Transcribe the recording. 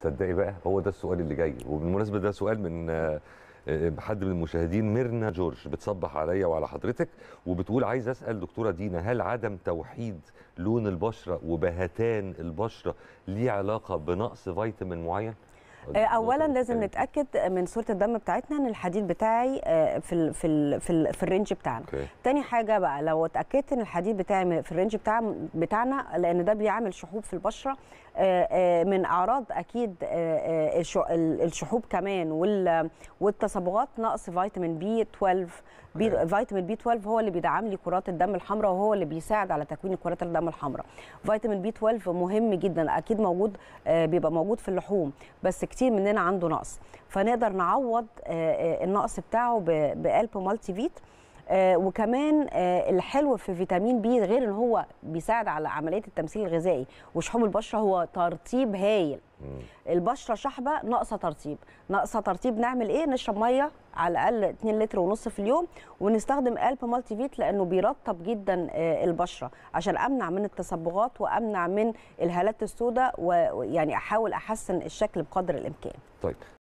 تصدقي بقى هو ده السؤال اللي جاي وبالمناسبه ده سؤال من آه، حد من المشاهدين ميرنا جورج بتصبح عليا وعلى حضرتك وبتقول عايز اسال دكتوره دينا هل عدم توحيد لون البشره وبهتان البشره ليه علاقه بنقص فيتامين معين؟ آه، اولا لازم نتاكد من صوره الدم بتاعتنا ان الحديد بتاعي آه، في الـ في الـ في, الـ في الرينج بتاعنا okay. تاني حاجه بقى لو اتاكدت ان الحديد بتاعي في الرينج بتاع بتاعنا لان ده بيعمل شحوب في البشره آه، من اعراض اكيد الشحوب كمان والتصبغات نقص فيتامين بي 12 بي فيتامين بي 12 هو اللي بيدعم لي كرات الدم الحمراء وهو اللي بيساعد على تكوين كرات الدم الحمراء فيتامين بي 12 مهم جدا اكيد موجود بيبقى موجود في اللحوم بس كتير كتير مننا عنده نقص فنقدر نعوض آه، آه، النقص بتاعه بقلب مالتي فيت آه، وكمان آه، الحلو في فيتامين بي غير ان هو بيساعد على عمليه التمثيل الغذائي وشحوم البشره هو ترطيب هايل البشره شحبه ناقصه ترطيب ناقصه ترطيب نعمل ايه نشرب ميه على الاقل 2 لتر ونص في اليوم ونستخدم قلب مالتي فيت لانه بيرطب جدا آه، البشره عشان امنع من التصبغات وامنع من الهالات السوداء ويعني احاول احسن الشكل بقدر الامكان طيب